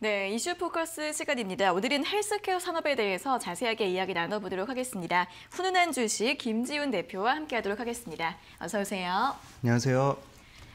네, 이슈 포커스 시간입니다. 오늘은 헬스케어 산업에 대해서 자세하게 이야기 나눠보도록 하겠습니다. 훈훈한 주식 김지훈 대표와 함께하도록 하겠습니다. 어서 오세요. 안녕하세요.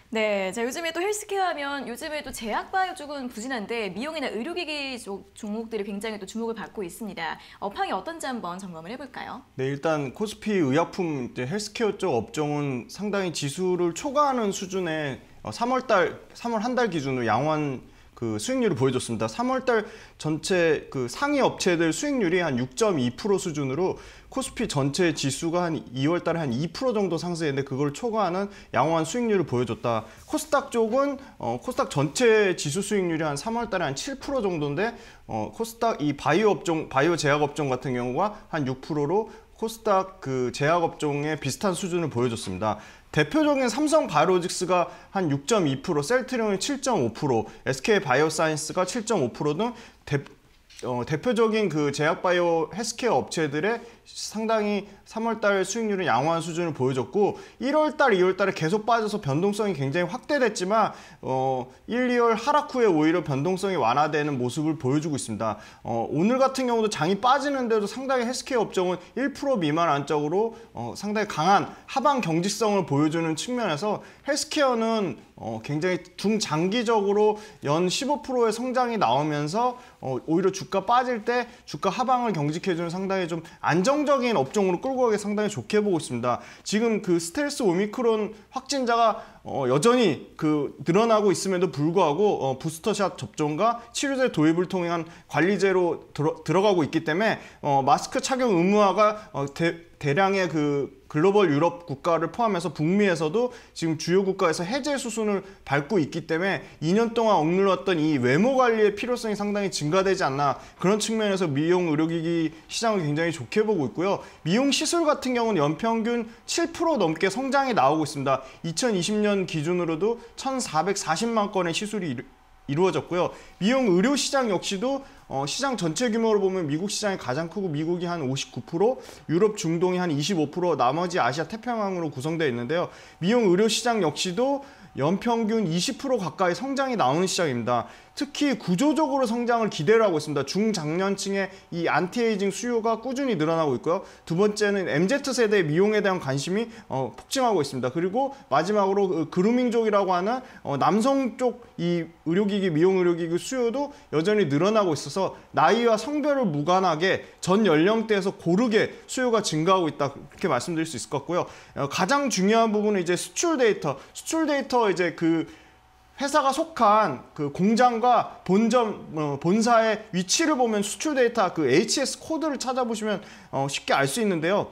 네, 자 요즘에 또 헬스케어 하면 요즘에 또 제약바이오 쪽은 부진한데 미용이나 의료기기 쪽 종목들이 굉장히 또 주목을 받고 있습니다. 업황이 어떤지 한번 점검을 해볼까요? 네, 일단 코스피 의약품 헬스케어 쪽 업종은 상당히 지수를 초과하는 수준의 3월달, 어, 3월 한 달 기준으로 양호한 그 수익률을 보여줬습니다. 3월달 전체 그 상위 업체들 수익률이 한 6.2% 수준으로 코스피 전체 지수가 한 2월달에 한 2% 정도 상승했는데 그걸 초과하는 양호한 수익률을 보여줬다. 코스닥 쪽은 어, 코스닥 전체 지수 수익률이 한 3월달에 한 7% 정도인데 어, 코스닥 이 바이오 업종 바이오 제약 업종 같은 경우가 한 6%로 코스닥 그 제약 업종에 비슷한 수준을 보여줬습니다. 대표적인 삼성 바이오직스가한 6.2%, 셀트리온이 7.5%, SK 바이오사이언스가 7.5%등 대, 어, 대표적인 그 제약 바이오 헬스케어 업체들의 상당히 3월달 수익률은 양호한 수준을 보여줬고 1월달, 2월달에 계속 빠져서 변동성이 굉장히 확대됐지만 어, 1, 2월 하락 후에 오히려 변동성이 완화되는 모습을 보여주고 있습니다. 어, 오늘 같은 경우도 장이 빠지는데도 상당히 헬스케어 업종은 1% 미만 안쪽으로 어, 상당히 강한 하방 경직성을 보여주는 측면에서 헬스케어는 어, 굉장히 중장기적으로 연 15%의 성장이 나오면서 어, 오히려 주가 빠질 때 주가 하방을 경직해주는 상당히 좀 안정 안정적인 업종으로 끌고 가기 상당히 좋게 보고 있습니다. 지금 그 스텔스 오미크론 확진자가 어, 여전히 그 늘어나고 있음에도 불구하고 어, 부스터샷 접종과 치료제 도입을 통한 관리제로 들어, 들어가고 있기 때문에 어, 마스크 착용 의무화가 어, 대, 대량의 그 글로벌 유럽 국가를 포함해서 북미에서도 지금 주요 국가에서 해제 수순을 밟고 있기 때문에 2년 동안 억눌렀던 이 외모 관리의 필요성이 상당히 증가되지 않나 그런 측면에서 미용 의료기기 시장을 굉장히 좋게 보고 있고요. 미용 시술 같은 경우는 연평균 7% 넘게 성장이 나오고 있습니다. 2020년 기준으로도 1,440만 건의 시술이 이루어졌고요. 미용 의료 시장 역시도 어, 시장 전체 규모로 보면 미국 시장이 가장 크고 미국이 한 59%, 유럽 중동이 한 25%, 나머지 아시아 태평양으로 구성되어 있는데요. 미용 의료 시장 역시도 연평균 20% 가까이 성장이 나오는 시장입니다. 특히 구조적으로 성장을 기대를 하고 있습니다. 중장년층의 이 안티에이징 수요가 꾸준히 늘어나고 있고요. 두 번째는 MZ세대의 미용에 대한 관심이 어, 폭증하고 있습니다. 그리고 마지막으로 그 그루밍 족이라고 하는 어, 남성 쪽 이 의료기기, 미용 의료기기 수요도 여전히 늘어나고 있어서 나이와 성별을 무관하게 전 연령대에서 고르게 수요가 증가하고 있다. 그렇게 말씀드릴 수 있을 것 같고요. 어, 가장 중요한 부분은 이제 수출 데이터, 수출 데이터 이제 그 회사가 속한 그 공장과 본점 어, 본사의 위치를 보면 수출 데이터 그 HS 코드를 찾아보시면 어, 쉽게 알 수 있는데요.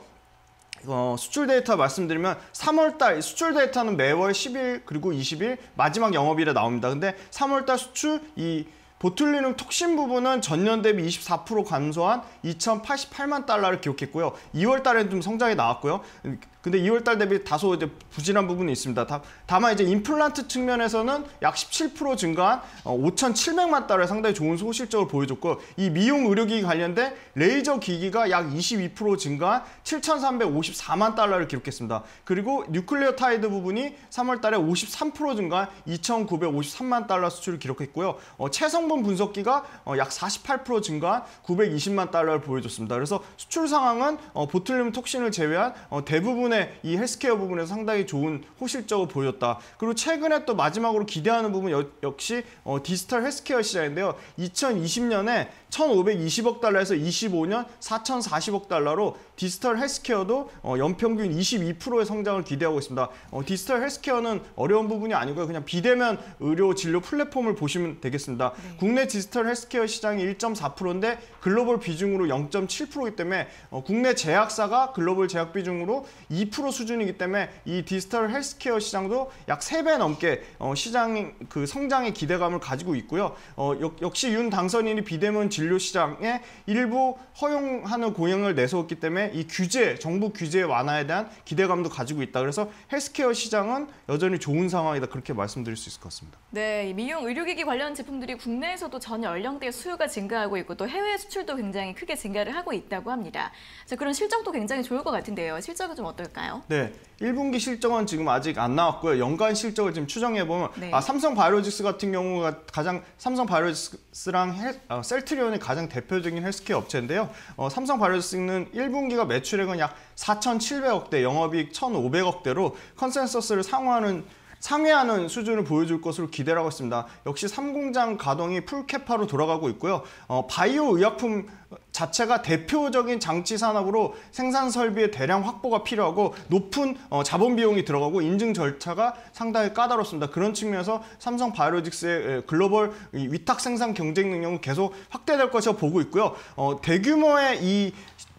어, 수출 데이터 말씀드리면 3월달 수출 데이터는 매월 10일 그리고 20일 마지막 영업일에 나옵니다. 근데 3월달 수출 이 보툴리눔 톡신 부분은 전년 대비 24% 감소한 2,088만 달러를 기록했고요. 2월 달에는 좀 성장이 나왔고요. 근데 2월달 대비 다소 이제 부진한 부분이 있습니다. 다, 만 이제 임플란트 측면에서는 약 17% 증가한 5,700만 어, 달러 상당히 좋은 소실적을 보여줬고 이 미용 의료기기 관련된 레이저 기기가 약 22% 증가한 7,354만 달러를 기록했습니다. 그리고 뉴클리어 타이드 부분이 3월달에 53% 증가한 2,953만 달러 수출을 기록했고요. 어, 체성분 분석기가 어, 약48% 증가한 920만 달러를 보여줬습니다. 그래서 수출 상황은 어, 보툴륨 톡신을 제외한 어, 대부분 때문에 이 헬스케어 부분에서 상당히 좋은 호실적을 보였다. 그리고 최근에 또 마지막으로 기대하는 부분 역시 어, 디지털 헬스케어 시장인데요. 2020년에 1,520억 달러에서 25년 4,040억 달러로 디지털 헬스케어도 어, 연평균 22%의 성장을 기대하고 있습니다. 어, 디지털 헬스케어는 어려운 부분이 아니고요. 그냥 비대면 의료 진료 플랫폼을 보시면 되겠습니다. 네. 국내 디지털 헬스케어 시장이 1.4%인데 글로벌 비중으로 0.7%이기 때문에 어, 국내 제약사가 글로벌 제약 비중으로 2 2% 수준이기 때문에 이 디지털 헬스케어 시장도 약 3배 넘게 어, 시장 그 성장의 기대감을 가지고 있고요. 어, 역, 시윤 당선인이 비대면 진료 시장에 일부 허용하는 고향을 내세웠기 때문에 이 규제, 정부 규제 완화에 대한 기대감도 가지고 있다. 그래서 헬스케어 시장은 여전히 좋은 상황이다. 그렇게 말씀드릴 수 있을 것 같습니다. 네, 미용 의료기기 관련 제품들이 국내에서도 전 연령대의 수요가 증가하고 있고 또 해외 수출도 굉장히 크게 증가를 하고 있다고 합니다. 자, 그런 실적도 굉장히 좋을 것 같은데요. 실적은 좀 어떨까요? 있을까요? 네. 1분기 실적은 지금 아직 안 나왔고요. 연간 실적을 지금 추정해 보면 네. 아, 삼성 바이오로직스 같은 경우가 가장 삼성 바이오로직스랑 어, 셀트리온이 가장 대표적인 헬스케어 업체인데요. 어, 삼성 바이오로직스는 1분기가 매출액은 약 4,700억대, 영업이익 1,500억대로 컨센서스를 상회하는 상회하는 수준을 보여줄 것으로 기대를 하고 있습니다. 역시 3공장 가동이 풀캐파로 돌아가고 있고요. 어, 바이오 의약품 자체가 대표적인 장치 산업으로 생산 설비의 대량 확보가 필요하고 높은 어, 자본 비용이 들어가고 인증 절차가 상당히 까다롭습니다. 그런 측면에서 삼성 바이오로직스의 글로벌 위탁 생산 경쟁 능력은 계속 확대될 것이라 보고 있고요. 어, 대규모의 이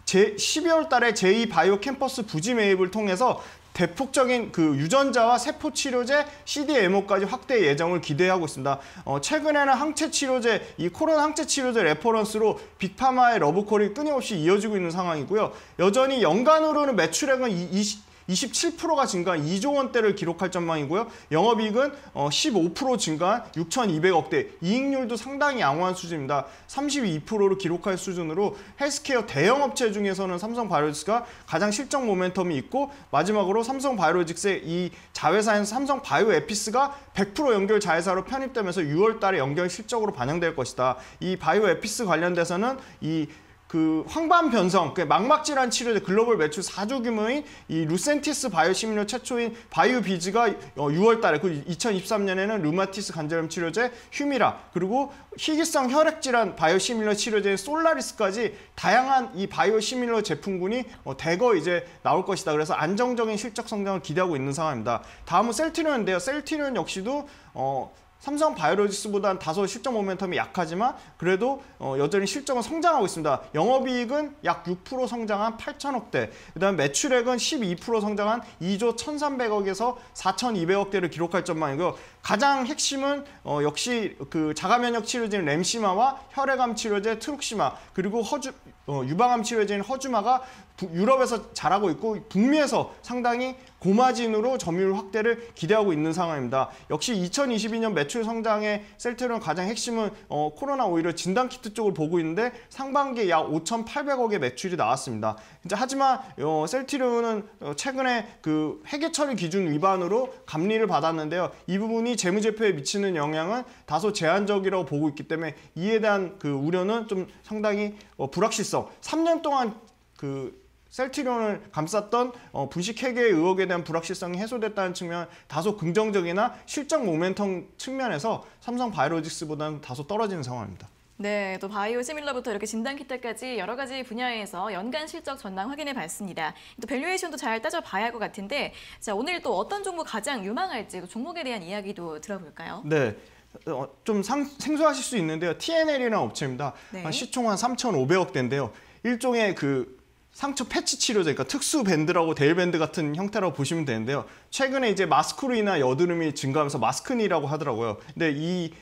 제, 12월 달에 제2바이오 캠퍼스 부지 매입을 통해서 대폭적인 그 유전자와 세포 치료제, CDMO까지 확대 예정을 기대하고 있습니다. 어, 최근에는 항체 치료제, 이 코로나 항체 치료제 레퍼런스로 빅파마의 러브콜이 끊임없이 이어지고 있는 상황이고요. 여전히 연간으로는 매출액은 이, 20, 27%가 증가한 2조 원대를 기록할 전망이고요. 영업이익은 15% 어, 증가한 6,200억대, 이익률도 상당히 양호한 수준입니다. 32%를 기록할 수준으로 헬스케어 대형 업체 중에서는 삼성 바이오직스가 가장 실적 모멘텀이 있고 마지막으로 삼성 바이오직스의 이 자회사인 삼성 바이오 에피스가 100% 연결 자회사로 편입되면서 6월 달에 연결 실적으로 반영될 것이다. 이 바이오 에피스 관련돼서는 이그 황반 변성, 그 망막 질환 치료제 글로벌 매출 4조 규모인 이 루센티스 바이오 시밀러 최초인 바이오비즈가 6월달에 어, 그 2023년에는 루마티스 관절염 치료제 휴미라 그리고 희귀성 혈액 질환 바이오 시밀러 치료제인 솔라리스까지 다양한 이 바이오 시밀러 제품군이 어, 대거 이제 나올 것이다. 그래서 안정적인 실적 성장을 기대하고 있는 상황입니다. 다음은 셀트리온인데요. 셀트리온 역시도 어 삼성 바이오로직스보다는 다소 실적 모멘텀이 약하지만 그래도 어, 여전히 실적은 성장하고 있습니다. 영업이익은 약 6% 성장한 8천억대, 그다음 매출액은 12% 성장한 2조 1,300억에서 4,200억대를 기록할 전망이고 가장 핵심은 어, 역시 그 자가면역 치료제인 램시마와 혈액암 치료제 트룩시마 그리고 허주 어, 유방암 치료제인 허주마가 부, 유럽에서 잘하고 있고 북미에서 상당히 고마진으로 점유율 확대를 기대하고 있는 상황입니다. 역시 2022년 매출 성장의 셀트론 가장 핵심은 어, 코로나 오히려 진단키트 쪽을 보고 있는데 상반기에 약 5,800억의 매출이 나왔습니다. 하지만 어, 셀트론은 어, 최근에 그 회계처리 기준 위반으로 감리를 받았는데요. 이 부분이 재무제표에 미치는 영향은 다소 제한적이라고 보고 있기 때문에 이에 대한 그 우려는 좀 상당히 어, 불확실성 정체성, 3년 동안 그 셀트리온을 감쌌던 어, 분식회계의 의혹에 대한 불확실성이 해소됐다는 측면 다소 긍정적이나 실적 모멘텀 측면에서 삼성 바이오로직스보다는 다소 떨어지는 상황입니다. 네, 또 바이오 시밀러부터 이렇게 진단 키트까지 여러 가지 분야에서 연간 실적 전망 확인해 봤습니다. 또 밸류에이션도 잘 따져봐야 할 것 같은데 자, 오늘 또 어떤 종목 가장 유망할지 그 종목에 대한 이야기도 들어볼까요? 네, 어, 좀 상, 생소하실 수 있는데요. TNL이라는 업체입니다. 네. 시총 한 3,500억 대인데요. 일종의 그 상처 패치 치료제, 그러니까 특수 밴드라고 데일 밴드 같은 형태라고 보시면 되는데요. 최근에 이제 마스크로 인한 여드름이 증가하면서 마스크니라고 하더라고요. 근데 이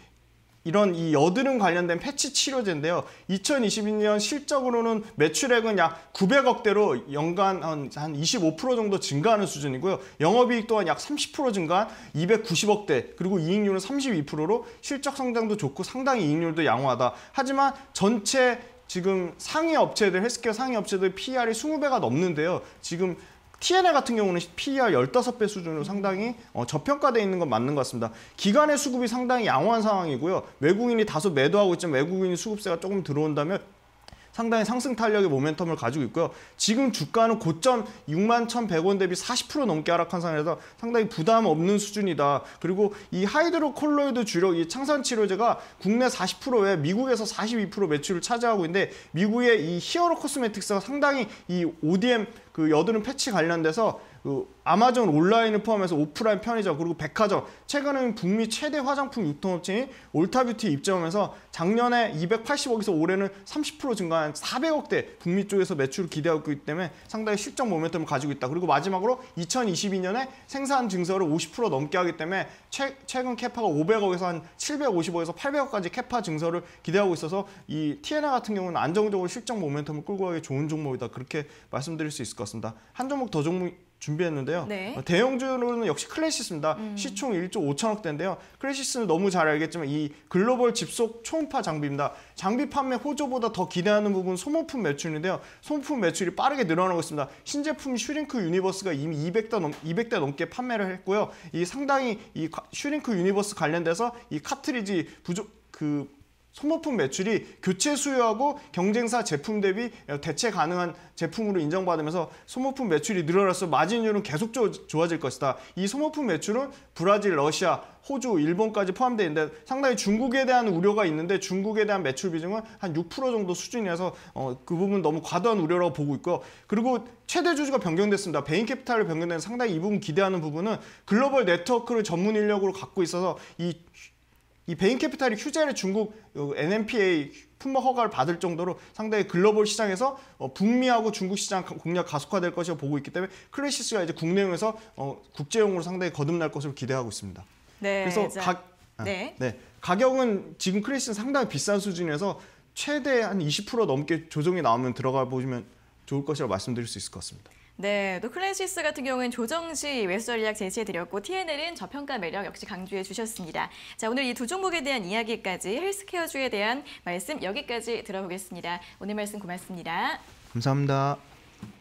이런 이 여드름 관련된 패치 치료제인데요. 2022년 실적으로는 매출액은 약 900억대로 연간 한 25% 정도 증가하는 수준이고요. 영업이익 또한 약 30% 증가한 290억대 그리고 이익률은 32%로 실적 성장도 좋고 상당히 이익률도 양호하다. 하지만 전체 지금 상위 업체들 헬스케어 상위 업체들 PR이 20배가 넘는데요. 지금 TNA 같은 경우는 PER 15배 수준으로 상당히 어, 저평가되어 있는 건 맞는 것 같습니다. 기간의 수급이 상당히 양호한 상황이고요. 외국인이 다소 매도하고 있지만 외국인 수급세가 조금 들어온다면 상당히 상승 탄력의 모멘텀을 가지고 있고요. 지금 주가는 고점 6만 1,100원 대비 40% 넘게 하락한 상황에서 상당히 부담 없는 수준이다. 그리고 이 하이드로 콜로이드 주력 이 창산 치료제가 국내 40%에 미국에서 42% 매출을 차지하고 있는데 미국의 이 히어로 코스메틱스가 상당히 이 ODM 그 여드름 패치 관련돼서 그 아마존 온라인을 포함해서 오프라인 편의점 그리고 백화점 최근에는 북미 최대 화장품 유통업체인 올타뷰티 입점하면서 작년에 280억에서 올해는 30% 증가한 400억대 북미 쪽에서 매출을 기대하고 있기 때문에 상당히 실적 모멘텀을 가지고 있다. 그리고 마지막으로 2022년에 생산 증서를 50% 넘게 하기 때문에 최, 최근 캐파가 500억에서 한 750억에서 800억까지 캐파 증서를 기대하고 있어서 이 TNA 같은 경우는 안정적으로 실적 모멘텀을 끌고 가기 좋은 종목이다. 그렇게 말씀드릴 수 있을 것 같습니다. 한 종목 더 종목 준비했는데요. 네. 대형주로는 역시 클래시스입니다. 음. 시총 1조 5천억 대인데요. 클래시스는 너무 잘 알겠지만 이 글로벌 집속 초음파 장비입니다. 장비 판매 호조보다 더 기대하는 부분 소모품 매출인데요. 소모품 매출이 빠르게 늘어나고 있습니다. 신제품 슈링크 유니버스가 이미 200대, 넘, 200대 넘게 판매를 했고요. 이 상당히 이 슈링크 유니버스 관련돼서 이 카트리지 부족 그 소모품 매출이 교체 수요하고 경쟁사 제품 대비 어, 대체 가능한 제품으로 인정받으면서 소모품 매출이 늘어나서 마진율은 계속 좋아질 것이다. 이 소모품 매출은 브라질, 러시아, 호주, 일본까지 포함되어 있는데 상당히 중국에 대한 우려가 있는데 중국에 대한 매출 비중은 한 6% 정도 수준이라서 어, 그 부분 너무 과도한 우려라고 보고 있고 그리고 최대 주주가 변경됐습니다. 베인 캐피탈을 변경된 상당히 이 부분 기대하는 부분은 글로벌 네트워크를 전문 인력으로 갖고 있어서 이이 베인 캐피탈이 휴재를 중국 어, NMPA 품목 허가를 받을 정도로 상당히 글로벌 시장에서 어, 북미하고 중국 시장 공략 가속화될 것이라고 보고 있기 때문에 클래시스가 이제 국내용에서 어, 국제용으로 상당히 거듭날 것으로 기대하고 있습니다. 네, 그래서 가, 아, 네. 네. 가격은 지금 크리스는 상당히 비싼 수준에서 최대 한 20% 넘게 조정이 나오면 들어가 보시면 좋을 것이라고 말씀드릴 수 있을 것 같습니다. 네, 또 클래시스 같은 경우는 조정 시 웹설 예약 제시해드렸고 TNL은 저평가 매력 역시 강조해주셨습니다. 자, 오늘 이 두 종목에 대한 이야기까지 헬스케어주에 대한 말씀 여기까지 들어보겠습니다. 오늘 말씀 고맙습니다. 감사합니다.